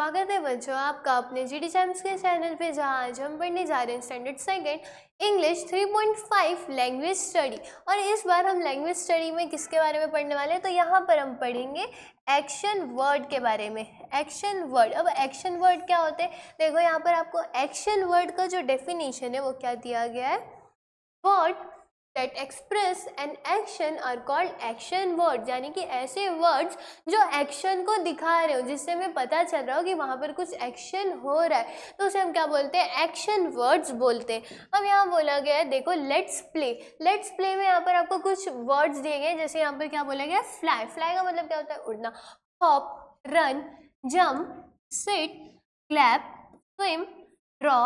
स्वागत है बच्चों आपका अपने जी डी चैम्स के चैनल पे जहाँ आज हम पढ़ने जा रहे हैं standard second English 3.5 language study और इस बार हम लैंग्वेज स्टडी में किसके बारे में पढ़ने वाले हैं तो यहाँ पर हम पढ़ेंगे एक्शन वर्ड के बारे में एक्शन वर्ड अब एक्शन वर्ड क्या होते हैं देखो यहाँ पर आपको एक्शन वर्ड का जो डेफिनेशन है वो क्या दिया गया है word that express an action are called action word यानी कि ऐसे वर्ड्स जो एक्शन को दिखा रहे हो जिससे हमें पता चल रहा हो कि वहाँ पर कुछ एक्शन हो रहा है तो उसे हम क्या बोलते हैं एक्शन वर्ड्स बोलते हैं अब यहाँ बोला गया है देखो लेट्स प्ले लेट्स प्ले में यहाँ पर आपको कुछ वर्ड्स दिए गए जैसे यहाँ पर क्या बोला गया फ्लाई फ्लाई का मतलब क्या होता है उड़ना hop run jump sit clap swim draw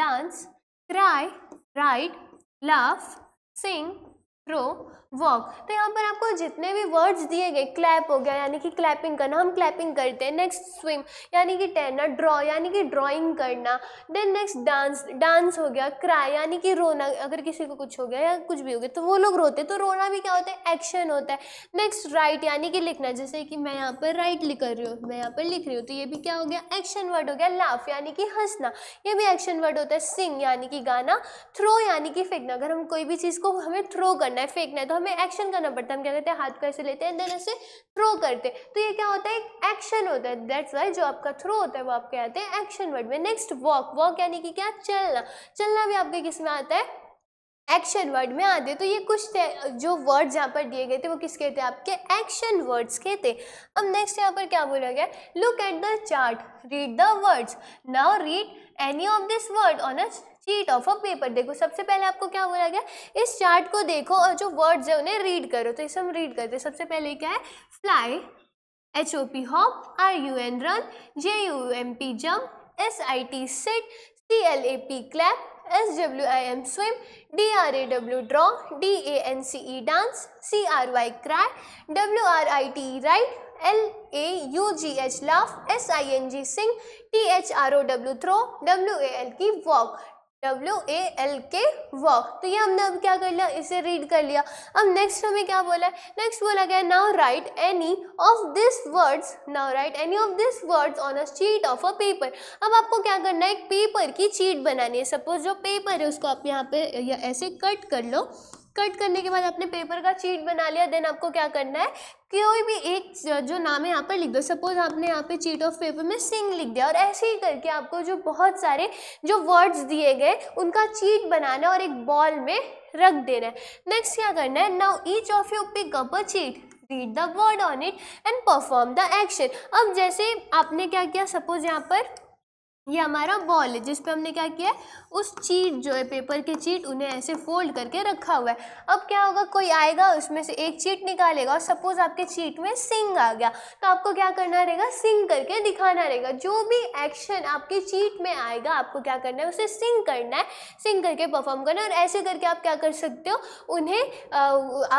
dance cry write laugh sing throw walk तो यहाँ पर आपको जितने भी वर्ड्स दिए गए क्लैप हो गया यानी कि क्लैपिंग करना हम क्लैपिंग करते हैं नेक्स्ट स्विम यानी कि टहना ड्रॉ यानी कि ड्राइंग करना देन नेक्स्ट डांस डांस हो गया क्राई यानी कि रोना अगर किसी को कुछ हो गया या कुछ भी हो गया तो वो लोग रोते तो रोना भी क्या होता है एक्शन होता है नेक्स्ट राइट यानी कि लिखना जैसे कि मैं यहाँ पर राइट लिख रही हूँ मैं यहाँ पर लिख रही हूँ तो ये भी क्या हो गया एक्शन वर्ड हो गया लाफ यानी कि हंसना ये भी एक्शन वर्ड होता है सिंग यानी कि गाना थ्रो यानी कि फेंकना अगर हम कोई भी चीज़ को हमें थ्रो कर करना है फेंकना है तो हमें एक्शन करना पड़ता है हम क्या करते हैं हाथ को ऐसे लेते हैं देन ऐसे थ्रो करते हैं तो ये क्या होता है एक एक्शन होता है दैट्स वाई जो आपका थ्रो होता है वो आप क्या आते हैं एक्शन वर्ड में नेक्स्ट वॉक वॉक यानी कि क्या चलना चलना भी आपके किस में आता है एक्शन वर्ड में आते तो ये कुछ थे जो वर्ड्स यहाँ पर दिए गए थे वो किसके थे आपके एक्शन वर्ड्स के थे अब नेक्स्ट यहाँ पर क्या बोला गया look at the chart read the words now read any of this word on a sheet of a paper देखो सबसे पहले आपको क्या बोला गया इस चार्ट को देखो और जो वर्ड्स है उन्हें रीड करो तो इसे हम रीड करते हैं सबसे पहले क्या है fly H O P hop R U N run J U M P jump S I T sit C L A P clap S W I M swim D R A W draw D A N C E dance C R Y cry W R I T write L A U G H laugh S I N G sing T H R O W throw W A L K walk W A L K work तो ये हमने अब क्या कर लिया इसे read कर लिया अब नेक्स्ट हमें क्या बोला है नेक्स्ट बोला गया now right any of this words now right any of this words on a chit of a paper अब आपको क्या करना है एक पेपर की चीट बनानी है सपोज जो पेपर है उसको आप यहाँ पे या ऐसे कट कर लो कट करने के बाद आपने पेपर का चीट बना लिया देन आपको क्या करना है कोई भी एक जो नाम है यहाँ पर लिख दो सपोज आपने यहाँ पे चीट ऑफ पेपर में सिंह लिख दिया और ऐसे ही करके आपको जो बहुत सारे जो वर्ड्स दिए गए उनका चीट बनाना है और एक बॉल में रख देना है नेक्स्ट क्या करना है now each of you pick up a chit read the word on it and perform the action अब जैसे आपने क्या किया सपोज यहाँ पर ये हमारा बॉल है जिसपे हमने क्या किया है उस चीट जो है पेपर के चीट उन्हें ऐसे फोल्ड करके रखा हुआ है अब क्या होगा कोई आएगा उसमें से एक चीट निकालेगा और सपोज आपके चीट में सिंग आ गया तो आपको क्या करना रहेगा सिंग करके दिखाना रहेगा जो भी एक्शन आपके चीट में आएगा आपको क्या करना है उसे सिंग करना है सिंग करके परफॉर्म करना है और ऐसे करके आप क्या कर सकते हो उन्हें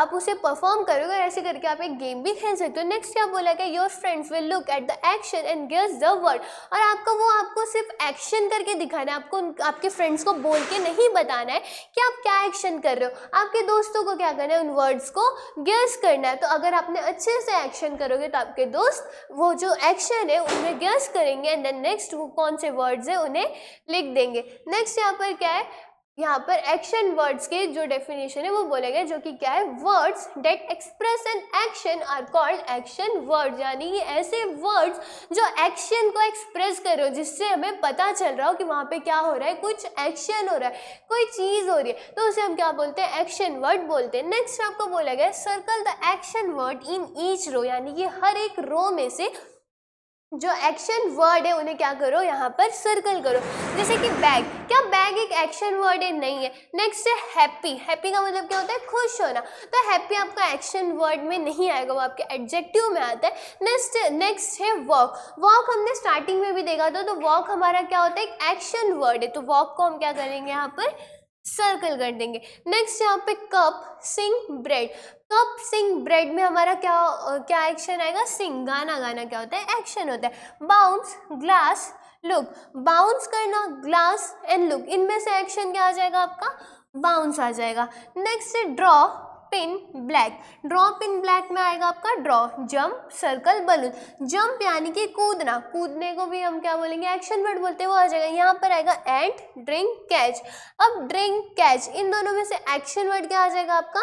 आप उसे परफॉर्म करोगे और ऐसे करके आप एक गेम भी खेल सकते हो नेक्स्ट क्या बोला गया your friends will look at the action and guess the word और आपका वो आपको सिर्फ सिर्फ एक्शन करके दिखाना है आपको आपके फ्रेंड्स को बोल के नहीं बताना है कि आप क्या एक्शन कर रहे हो आपके दोस्तों को क्या करना है उन वर्ड्स को गेस करना है तो अगर आपने अच्छे से एक्शन करोगे तो आपके दोस्त वो जो एक्शन है उन्हें गेस करेंगे एंड देन नेक्स्ट वो कौन से वर्ड्स है उन्हें लिख देंगे नेक्स्ट यहाँ पर क्या है यहाँ पर एक्शन वर्ड्स के जो डेफिनेशन है वो बोले गए जो कि क्या है words that express an action are called action word यानी कि ऐसे वर्ड्स जो एक्शन को एक्सप्रेस कर रहे हो जिससे हमें पता चल रहा हो कि वहाँ पे क्या हो रहा है कुछ एक्शन हो रहा है कोई चीज़ हो रही है तो उसे हम क्या बोलते हैं एक्शन वर्ड बोलते हैं नेक्स्ट आपको बोला गया circle the action word in each row यानी कि हर एक रो में से जो एक्शन वर्ड है उन्हें क्या करो यहाँ पर सर्कल करो जैसे कि बैग क्या बैग एक एक्शन वर्ड है नहीं है नेक्स्ट है हैप्पी हैप्पी का मतलब क्या होता है खुश होना तो हैप्पी आपका एक्शन वर्ड में नहीं आएगा वो आपके एडजेक्टिव में आता है नेक्स्ट नेक्स्ट है वॉक वॉक हमने स्टार्टिंग में भी देखा था तो वॉक हमारा क्या होता है एक एक्शन वर्ड है तो वॉक को हम क्या करेंगे यहाँ पर सर्कल कर देंगे नेक्स्ट यहाँ पे cup sing bread cup sing bread में हमारा क्या क्या एक्शन आएगा सिंग गाना गाना क्या होता है एक्शन होता है बाउंस ग्लास लुक बाउंस करना ग्लास एंड लुक इनमें से एक्शन क्या आ जाएगा आपका बाउंस आ जाएगा next draw in black drop in black में आएगा आपका draw jump circle balloon jump यानी कि कूदना कूदने को भी हम क्या बोलेंगे एक्शन वर्ड बोलते हैं वो आ जाएगा यहाँ पर आएगा एंड ड्रिंक कैच अब ड्रिंक कैच इन दोनों में से एक्शन वर्ड क्या आ जाएगा आपका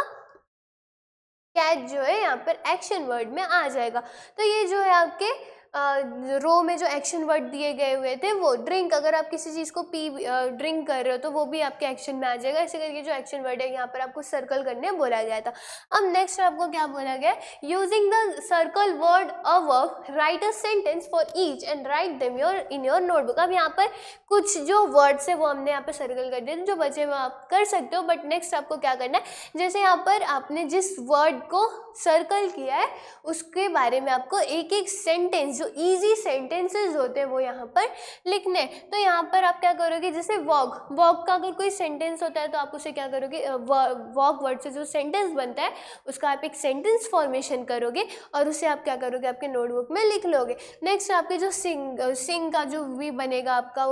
कैच जो है यहाँ पर एक्शन वर्ड में आ जाएगा तो ये जो है आपके रो में जो एक्शन वर्ड दिए गए हुए थे वो ड्रिंक अगर आप किसी चीज़ को पी ड्रिंक कर रहे हो तो वो भी आपके एक्शन में आ जाएगा इसी करके जो एक्शन वर्ड है यहाँ पर आपको सर्कल करने बोला गया था अब नेक्स्ट आपको क्या बोला गया using the circle word a work write a sentence for each and write them your in your notebook अब यहाँ पर कुछ जो वर्ड्स है वो हमने यहाँ पर सर्कल कर दिए जो बचे हुए आप कर सकते हो बट नेक्स्ट आपको क्या करना है जैसे यहाँ पर आपने जिस वर्ड को सर्कल किया है उसके बारे में आपको एक एक सेंटेंस जो ईजी सेंटेंसेज होते हैं वो यहाँ पर लिखने तो यहाँ पर आप क्या करोगे जैसे वॉक वॉक का अगर कोई सेंटेंस होता है तो आप उसे क्या करोगे वॉक वर्ड से जो सेंटेंस बनता है उसका आप एक सेंटेंस फॉर्मेशन करोगे और उसे आप क्या करोगे आपके नोटबुक में लिख लोगे नेक्स्ट आपके जो सिंग सिंग का जो वी बनेगा आपका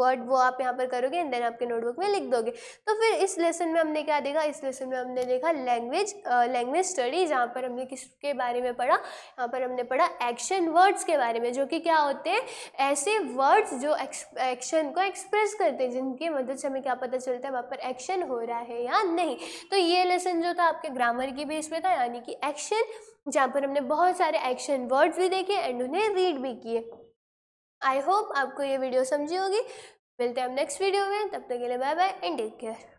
वर्ड वो आप यहाँ पर करोगे एंड देन आपके नोटबुक में लिख दोगे तो फिर इस लेसन में हमने क्या देखा इस लेसन में हमने देखा लैंग्वेज लैंग्वेज स्टडी जहाँ पर हमने किसके बारे में पढ़ा यहाँ पर हमने पढ़ा एक्शन वर्ड्स के के बारे में जो कि क्या होते हैं ऐसे वर्ड्स जो एक्शन को एक्सप्रेस करते हैं जिनकी मदद से हमें क्या पता चलता है वहाँ पर एक्शन हो रहा है या नहीं तो ये लेसन जो था आपके ग्रामर के बेस में था यानी कि एक्शन जहाँ पर हमने बहुत सारे एक्शन वर्ड्स भी देखे एंड उन्हें रीड भी किए आई होप आपको ये वीडियो समझी होगी मिलते हैं हम नेक्स्ट वीडियो में तब तक के लिए bye bye and take care